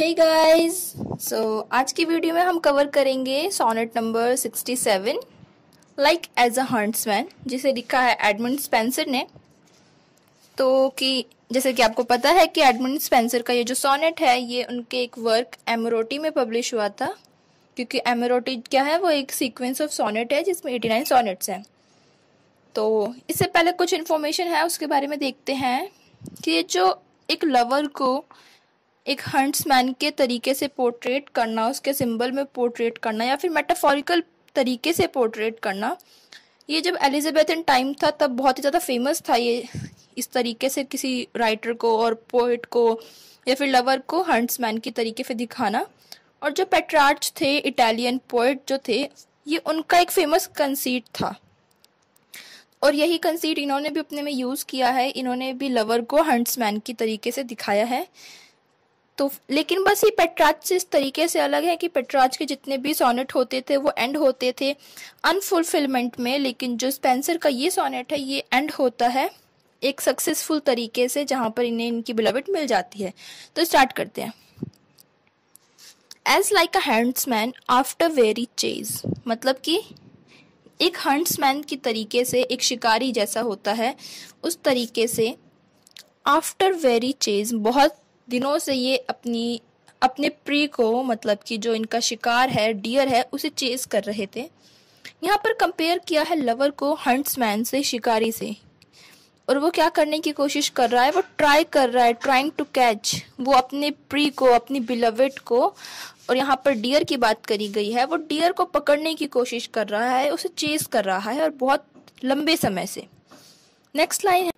hey guys so आज की video में हम कवर करेंगे sonnet number 67 like as a huntsman जिसे लिखा है एडमंड स्पेंसर ने तो कि जैसे कि आपको पता है कि एडमंड स्पेंसर का ये जो सोनेट है ये उनके एक वर्क एमरोटी में पब्लिश हुआ था क्योंकि एमरोटी क्या है वो एक सीक्वेंस ऑफ सोनेट है जिसमें 89 सोनेट्स हैं तो इससे पहले कुछ इन्फॉर्मेशन है उसके बारे में देखते हैं कि ये जो एक लवर को एक हंट्समैन के तरीके से पोर्ट्रेट करना उसके सिंबल में पोर्ट्रेट करना या फिर मेटाफॉरिकल तरीके से पोर्ट्रेट करना ये जब एलिजाबेथन टाइम था तब बहुत ही ज़्यादा फेमस था ये इस तरीके से किसी राइटर को और पोइट को या फिर लवर को हंट्समैन के तरीके से दिखाना और जो पेट्रार्च थे इटालियन पोइट जो थे ये उनका एक फेमस कंसीट था और यही कंसीट इन्होंने भी अपने में यूज़ किया है इन्होंने भी लवर को हंट्समैन की तरीके से दिखाया है तो लेकिन बस ये पेट्राज से इस तरीके से अलग है कि पेट्राज के जितने भी सोनेट होते थे वो एंड होते थे अनफुलफिलमेंट में लेकिन जो स्पेंसर का ये सोनेट है ये एंड होता है एक सक्सेसफुल तरीके से जहाँ पर इन्हें इनकी बिलावट मिल जाती है तो स्टार्ट करते हैं as like a huntsman after weary chase मतलब कि एक हंट्समैन की तरीके से एक शिकारी जैसा होता है उस तरीके से आफ्टर वेरी चेज बहुत दिनों से ये अपनी अपने प्री को मतलब कि जो इनका शिकार है डियर है उसे चेस कर रहे थे यहाँ पर कंपेयर किया है लवर को हंट्समैन से शिकारी से और वो क्या करने की कोशिश कर रहा है वो ट्राई कर रहा है ट्राइंग टू कैच वो अपने प्री को अपनी बिलवेट को और यहाँ पर डियर की बात करी गई है वो डियर को पकड़ने की कोशिश कर रहा है उसे चेज कर रहा है और बहुत लंबे समय से नेक्स्ट लाइन है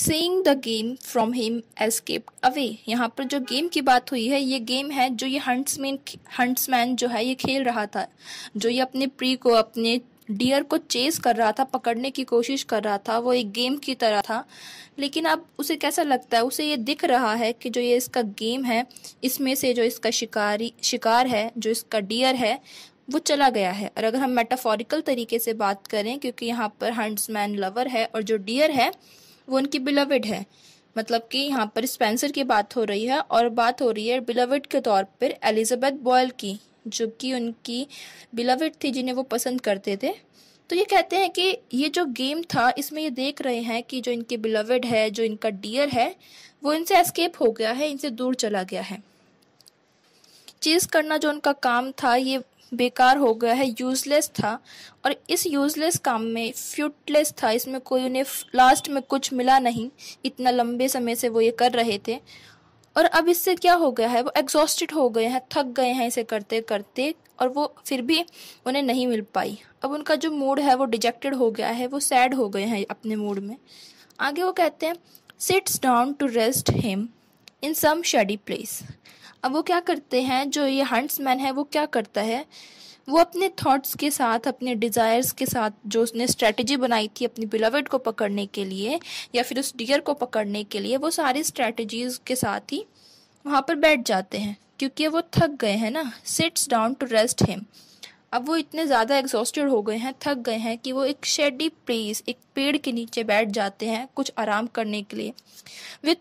seeing the game from him escaped away यहाँ पर जो गेम की बात हुई है ये गेम है जो ये हंट्समैन हंट्समैन जो है ये खेल रहा था जो ये अपने प्री को अपने डियर को चेस कर रहा था पकड़ने की कोशिश कर रहा था वो एक गेम की तरह था लेकिन अब उसे कैसा लगता है उसे ये दिख रहा है कि जो ये इसका गेम है इसमें से जो इसका शिकारी शिकार है जो इसका डियर है वो चला गया है और अगर हम मेटाफोरिकल तरीके से बात करें क्योंकि यहाँ पर हंट्समैन लवर है और जो डियर है वो उनकी बिलवड है मतलब कि यहाँ पर स्पेंसर की बात हो रही है और बात हो रही है बिलवड के तौर पर एलिजाबेथ बॉयल की जो कि उनकी बिलवड थी जिन्हें वो पसंद करते थे तो ये कहते हैं कि ये जो गेम था इसमें ये देख रहे हैं कि जो इनके बिलवड है जो इनका डियर है वो इनसे एस्केप हो गया है इनसे दूर चला गया है चीज करना जो उनका काम था ये बेकार हो गया है यूजलेस था और इस यूजलेस काम में फ्यूटलेस था इसमें कोई उन्हें लास्ट में कुछ मिला नहीं इतना लंबे समय से वो ये कर रहे थे और अब इससे क्या हो गया है वो एग्जॉस्टेड हो गए हैं थक गए हैं इसे करते करते और वो फिर भी उन्हें नहीं मिल पाई अब उनका जो मूड है वो डिजेक्टेड हो गया है वो सैड हो गए हैं अपने मूड में आगे वो कहते हैं sits down to rest him in some shady place अब वो क्या करते हैं जो ये हंट्समैन है वो क्या करता है वो अपने थॉट्स के साथ अपने डिज़ायर्स के साथ जो उसने स्ट्रेटजी बनाई थी अपनी बिलवेड को पकड़ने के लिए या फिर उस डियर को पकड़ने के लिए वो सारी स्ट्रेटजीज के साथ ही वहाँ पर बैठ जाते हैं क्योंकि वो थक गए हैं ना sits down to rest him अब वो इतने ज़्यादा एग्जॉस्टेड हो गए हैं थक गए हैं कि वो एक शेडी प्लेस एक पेड़ के नीचे बैठ जाते हैं कुछ आराम करने के लिए with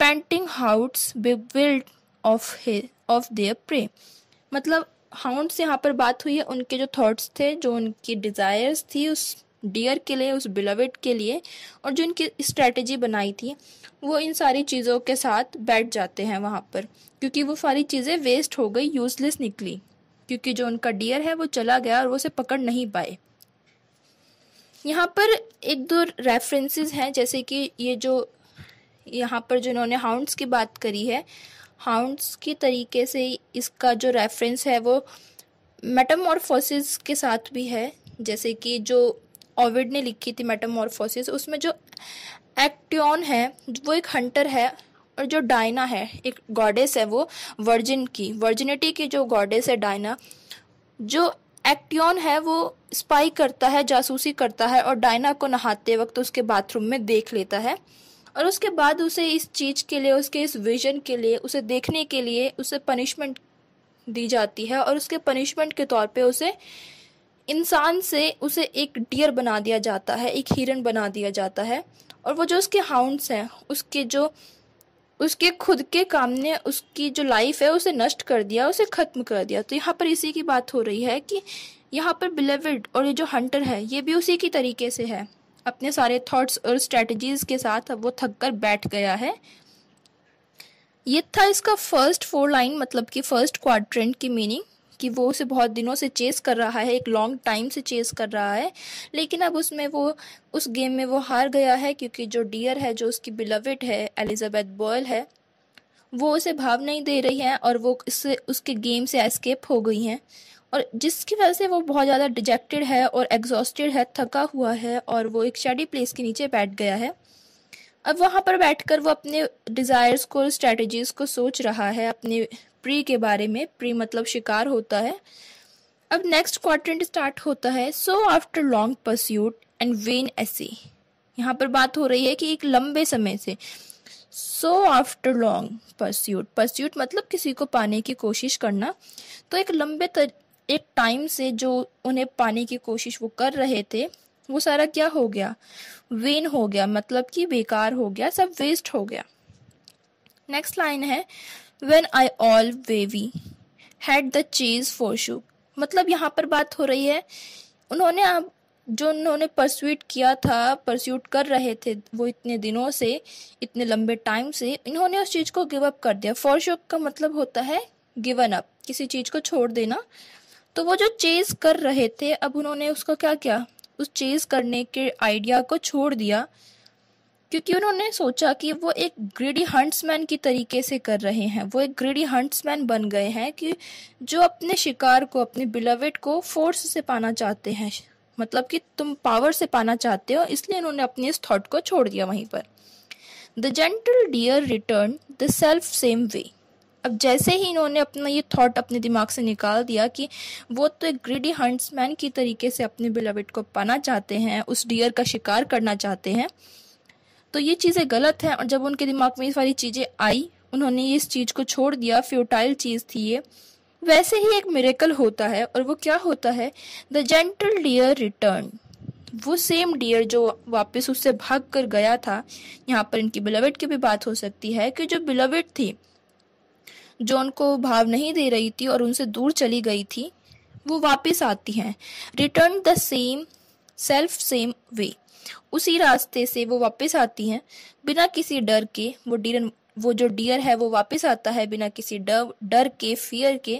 panting hounds build of he of their prey मतलब हाउंड से यहाँ पर बात हुई है उनके जो थॉट्स थे जो उनकी डिज़ायर्स थी उस डियर के लिए उस बिलवेड के लिए और जो इनकी स्ट्रेटजी बनाई थी वो इन सारी चीज़ों के साथ बैठ जाते हैं वहाँ पर क्योंकि वो सारी चीज़ें वेस्ट हो गई यूजलेस निकली क्योंकि जो उनका डियर है वो चला गया और वो उसे पकड़ नहीं पाए यहाँ पर एक दो रेफरेंसेस हैं जैसे कि ये जो यहाँ पर जिन्होंने हाउंड्स की बात करी है हाउंड्स की तरीके से इसका जो रेफरेंस है वो मेटामॉर्फोसिस के साथ भी है जैसे कि जो ओविड ने लिखी थी मेटामॉर्फोसिस उसमें जो एक्टियन है वो एक हंटर है और जो डायना है एक गॉडेस है वो वर्जिन की वर्जिनिटी की जो गॉडेस है डायना जो एक्टियन है वो स्पाई करता है जासूसी करता है और डायना को नहाते वक्त उसके बाथरूम में देख लेता है और उसके बाद उसे इस चीज़ के लिए उसके इस विजन के लिए उसे देखने के लिए उसे पनिशमेंट दी जाती है और उसके पनिशमेंट के तौर पे उसे इंसान से उसे एक डियर बना दिया जाता है एक हिरन बना दिया जाता है और वो जो उसके हाउंड्स हैं उसके जो उसके खुद के काम ने उसकी जो लाइफ है उसे नष्ट कर दिया उसे ख़त्म कर दिया तो यहाँ पर इसी की बात हो रही है कि यहाँ पर बिलेविड और ये जो हंटर है ये भी उसी की तरीके से है अपने सारे थॉट्स और स्ट्रेटजीज के साथ अब वो थक कर बैठ गया है ये था इसका फर्स्ट फोर लाइन मतलब कि फर्स्ट क्वाड्रेंट की मीनिंग कि वो उसे बहुत दिनों से चेस कर रहा है एक लॉन्ग टाइम से चेस कर रहा है लेकिन अब उसमें वो उस गेम में वो हार गया है क्योंकि जो डियर है जो उसकी बिलविड है एलिजाबेथ बॉयल है वो उसे भाव नहीं दे रही है और वो इससे उसके गेम से एस्केप हो गई हैं और जिसकी वजह से वो बहुत ज़्यादा डिजेक्टेड है और एग्जॉस्टेड है थका हुआ है और वो एक शेडी प्लेस के नीचे बैठ गया है अब वहाँ पर बैठकर वो अपने डिज़ायर्स को स्ट्रेटजीज़ को सोच रहा है अपने प्री के बारे में प्री मतलब शिकार होता है अब नेक्स्ट क्वार्टेंट स्टार्ट होता है so after long pursuit and vain assay यहाँ पर बात हो रही है कि एक लंबे समय से so after long pursuit pursuit मतलब किसी को पाने की कोशिश करना तो एक लंबे तर, एक टाइम से जो उन्हें पाने की कोशिश वो कर रहे थे वो सारा क्या हो गया वेन हो गया मतलब कि बेकार हो गया सब वेस्ट हो गया नेक्स्ट लाइन है when I all weary had the chase forsook मतलब यहाँ पर बात हो रही है उन्होंने आप जो उन्होंने परस्यूट किया था परस्यूट कर रहे थे वो इतने दिनों से इतने लंबे टाइम से इन्होंने उस चीज़ को गिव अप कर दिया फॉर शो का मतलब होता है गिवन अप किसी चीज़ को छोड़ देना तो वो जो चेज कर रहे थे अब उन्होंने उसको क्या किया उस चेज करने के आइडिया को छोड़ दिया क्योंकि उन्होंने सोचा कि वो एक ग्रीडी हंट्समैन की तरीके से कर रहे हैं वो एक ग्रीडी हंट्समैन बन गए हैं कि जो अपने शिकार को अपने बिलवेट को फोर्स से पाना चाहते हैं मतलब कि तुम पावर से पाना चाहते हो इसलिए उन्होंने अपने इस थॉट को छोड़ दिया वहीं पर the gentle deer return the self same way अब जैसे ही इन्होंने अपना ये थॉट अपने दिमाग से निकाल दिया कि वो तो एक ग्रिडी हंट्समैन की तरीके से अपने बिलविट को पाना चाहते हैं उस डियर का शिकार करना चाहते हैं तो ये चीज़ें गलत हैं और जब उनके दिमाग में ये सारी चीज़ें आई उन्होंने इस चीज़ को छोड़ दिया फ्यूटाइल चीज़ थी ये वैसे ही एक मेरेकल होता है और वो क्या होता है द जेंटल डियर रिटर्न वो सेम डियर जो वापस उससे भाग कर गया था यहाँ पर इनकी बिलवेट की भी बात हो सकती है कि जो बिलवेट थी जॉन को भाव नहीं दे रही थी और उनसे दूर चली गई थी वो वापस आती हैं return the same self same way उसी रास्ते से वो वापस आती हैं बिना किसी डर के वो डियर वो जो डियर है वो वापस आता है बिना किसी डर डर के फियर के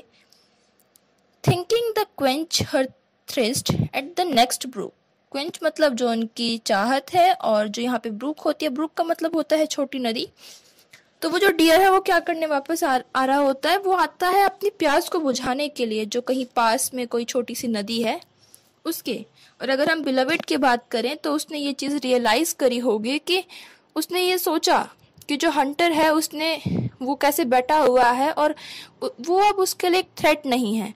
thinking the quench her thirst at the next brook quench मतलब जो उनकी चाहत है और जो यहाँ पे ब्रूक होती है ब्रूक का मतलब होता है छोटी नदी तो वो जो डियर है वो क्या करने वापस आ, आ रहा होता है वो आता है अपनी प्यास को बुझाने के लिए जो कहीं पास में कोई छोटी सी नदी है उसके और अगर हम बिलवेट की बात करें तो उसने ये चीज़ रियलाइज़ करी होगी कि उसने ये सोचा कि जो हंटर है उसने वो कैसे बैठा हुआ है और वो अब उसके लिए एक थ्रेट नहीं है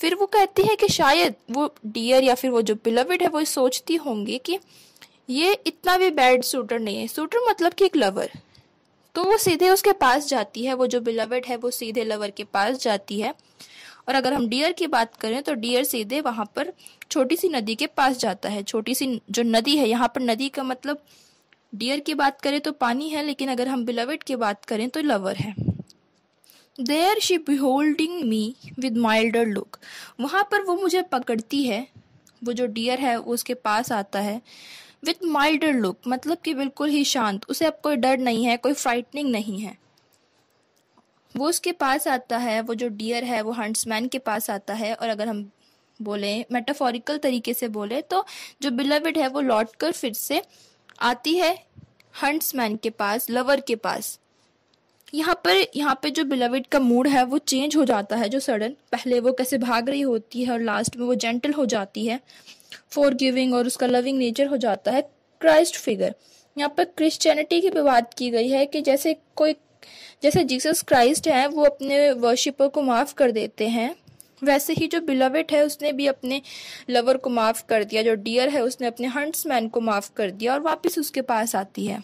फिर वो कहती है कि शायद वो डियर या फिर वो जो बिलविड है वो सोचती होंगी कि ये इतना भी बैड सूटर नहीं है सूटर मतलब कि एक लवर तो वो सीधे उसके पास जाती है वो जो बिलवेड है वो सीधे लवर के पास जाती है और अगर हम डियर की बात करें तो डियर सीधे वहां पर छोटी सी नदी के पास जाता है छोटी सी जो नदी है यहाँ पर नदी का मतलब डियर की बात करें तो पानी है लेकिन अगर हम बिलवेड की बात करें तो लवर है there she beholding me with milder look वहां पर वो मुझे पकड़ती है वो जो डियर है वो उसके पास आता है विथ माइल्डर लुक मतलब कि बिल्कुल ही शांत उसे अब कोई डर नहीं है कोई फ्राइटनिंग नहीं है वो उसके पास आता है वो जो डियर है वो हंट्समैन के पास आता है और अगर हम बोले मेटाफोरिकल तरीके से बोले तो जो बिलविड है वो लौट कर फिर से आती है हंट्समैन के पास लवर के पास यहाँ पर यहाँ पे जो बिलविड का मूड है वो चेंज हो जाता है जो सडन पहले वो कैसे भाग रही होती है और लास्ट में वो जेंटल हो जाती है फॉर गिविंग और उसका लविंग नेचर हो जाता है क्राइस्ट फिगर यहाँ पर क्रिश्चियनिटी की भी बात की गई है कि जैसे कोई जैसे जीसस क्राइस्ट हैं वो अपने वर्शिपर को माफ़ कर देते हैं वैसे ही जो बिलवेट है उसने भी अपने लवर को माफ़ कर दिया जो डियर है उसने अपने हंट्समैन को माफ़ कर दिया और वापस उसके पास आती है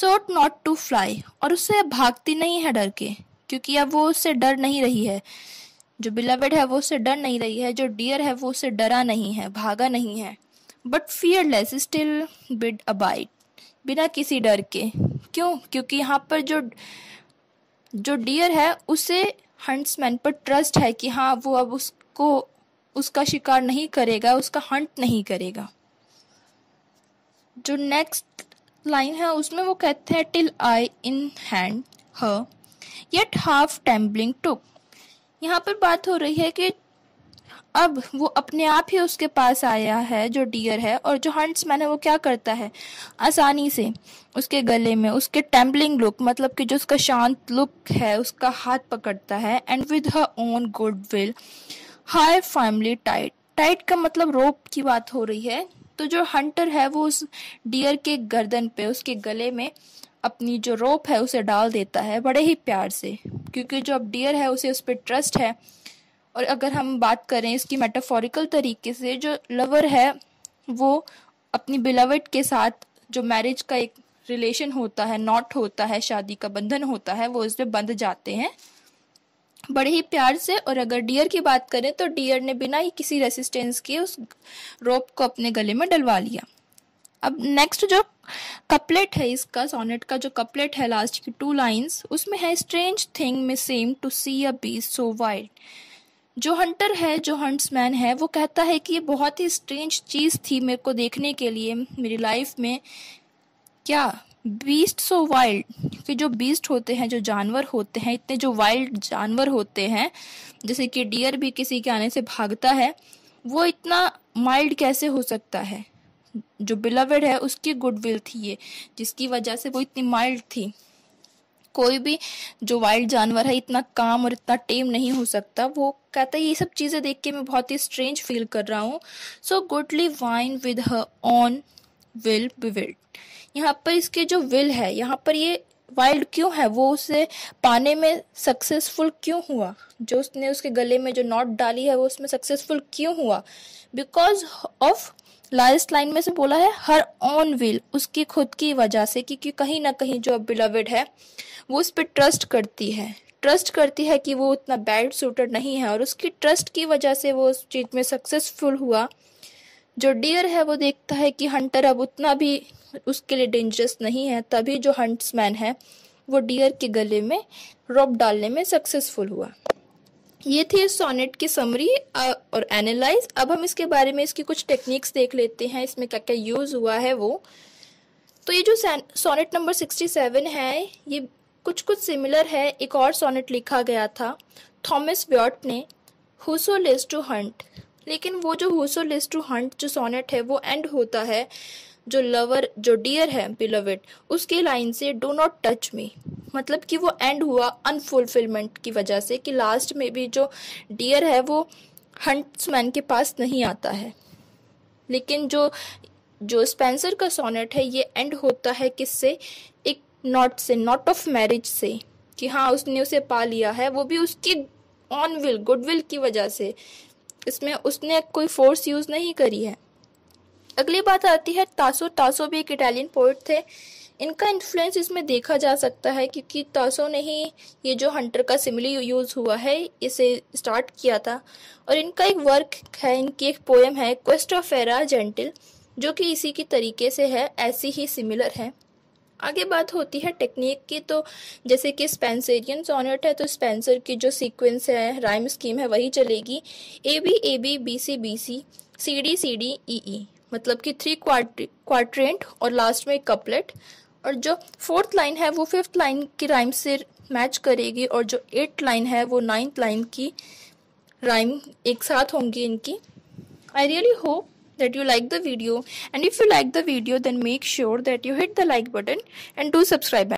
सोट नॉट टू फ्लाई और उससे भागती नहीं है डर के क्योंकि अब वो उससे डर नहीं रही है जो बिलावेड है वो उससे डर नहीं रही है जो डियर है वो उससे डरा नहीं है भागा नहीं है but fearless still bid abide बिना किसी डर के क्यों क्योंकि यहाँ पर जो जो डियर है उसे हंट्समैन पर ट्रस्ट है कि हाँ वो अब उसको उसका शिकार नहीं करेगा उसका हंट नहीं करेगा जो नेक्स्ट लाइन है उसमें वो कहते हैं till I in hand her yet half trembling took यहाँ पर बात हो रही है कि अब वो अपने आप ही उसके पास आया है जो डियर है और जो हंट्स मैन है वो क्या करता है आसानी से उसके गले में उसके टेम्पलिंग लुक मतलब कि जो उसका शांत लुक है उसका हाथ पकड़ता है and with her own good will high family tight tight का मतलब रोप की बात हो रही है तो जो हंटर है वो उस डियर के गर्दन पे उसके गले में अपनी जो रोप है उसे डाल देता है बड़े ही प्यार से क्योंकि जो अब डियर है उसे उस पर ट्रस्ट है और अगर हम बात करें इसकी मेटाफोरिकल तरीके से जो लवर है वो अपनी बिलावट के साथ जो मैरिज का एक रिलेशन होता है नॉट होता है शादी का बंधन होता है वो पर बंध जाते हैं बड़े ही प्यार से और अगर डियर की बात करें तो डियर ने बिना ही किसी रेसिस्टेंस के उस रोप को अपने गले में डलवा लिया अब नेक्स्ट जो कपलेट है इसका सोनेट का जो कपलेट है लास्ट की टू लाइंस उसमें है स्ट्रेंज थिंग में same to see a beast so wide जो हंटर है जो हंट्समैन है वो कहता है कि ये बहुत ही स्ट्रेंज चीज़ थी मेरे को देखने के लिए मेरी लाइफ में क्या बीस्ट सो वाइल्ड कि जो बीस्ट होते हैं जो जानवर होते हैं इतने जो वाइल्ड जानवर होते हैं जैसे कि डियर भी किसी के आने से भागता है वो इतना माइल्ड कैसे हो सकता है जो बिलवेड है उसकी गुडविल थी ये जिसकी वजह से वो इतनी माइल्ड थी कोई भी जो वाइल्ड जानवर है इतना काम और इतना टेम नहीं हो सकता वो कहता है ये सब चीज़ें देख के मैं बहुत ही स्ट्रेंज फील कर रहा हूँ so goodly wine with her own will beguiled यहाँ पर इसके जो विल है यहाँ पर ये वाइल्ड क्यों है वो उसे पाने में सक्सेसफुल क्यों हुआ जो उसने उसके गले में जो नॉट डाली है वो उसमें सक्सेसफुल क्यों हुआ बिकॉज ऑफ लास्ट लाइन में से बोला है हर ऑन विल उसकी खुद की वजह से क्योंकि कहीं ना कहीं जो बिलवड है वो उस पर ट्रस्ट करती है ट्रस्ट करती है कि वो उतना बैड सूटर नहीं है और उसकी ट्रस्ट की वजह से वो उस चीज़ में सक्सेसफुल हुआ जो डियर है वो देखता है कि हंटर अब उतना भी उसके लिए डेंजरस नहीं है तभी जो हंट्समैन है वो डियर के गले में रोप डालने में सक्सेसफुल हुआ ये थे सोनेट की समरी और एनालाइज अब हम इसके बारे में इसकी कुछ टेक्निक्स देख लेते हैं इसमें क्या क्या यूज हुआ है वो तो ये जो सोनेट नंबर सिक्सटी सेवन है ये कुछ कुछ सिमिलर है एक और सोनेट लिखा गया था थॉमस ब्यॉट ने हुसो लिस्ट टू हंट लेकिन वो जो हुसो लिस्ट टू हंट जो सोनेट है वो एंड होता है जो लवर जो डियर है बिलोवेट उसकी लाइन से डो नॉट टच मी मतलब कि वो एंड हुआ अनफुलफिलमेंट की वजह से कि लास्ट में भी जो डियर है वो हंट्समैन के पास नहीं आता है लेकिन जो जो स्पेंसर का सोनेट है ये एंड होता है किससे एक नॉट से नॉट ऑफ मैरिज से कि हाँ उसने उसे पा लिया है वो भी उसकी ऑन विल गुडविल की वजह से इसमें उसने कोई फोर्स यूज़ नहीं करी है अगली बात आती है तासो तासो भी एक इटालियन पोइट थे इनका इन्फ्लुएंस इसमें देखा जा सकता है क्योंकि तासो ने ही ये जो हंटर का सिमिली यूज़ हुआ है इसे स्टार्ट किया था और इनका एक वर्क है इनकी एक पोएम है क्वेस्ट एरा जेंटिल जो कि इसी की तरीके से है ऐसी ही सिमिलर है आगे बात होती है टेक्निक की तो जैसे कि स्पेंसरियन सोनेट है तो स्पेंसर की जो सीक्वेंस है राइम स्कीम है वही चलेगी A B A B B C B C C D C D E E मतलब कि थ्री क्वार्ट्रेंट और लास्ट में एक कपलेट और जो फोर्थ लाइन है वो फिफ्थ लाइन की राइम से मैच करेगी और जो एट्थ लाइन है वो नाइन्थ लाइन की राइम एक साथ होंगी इनकी I really hope that you like the video and if you like the video then make sure that you hit the like button and do subscribe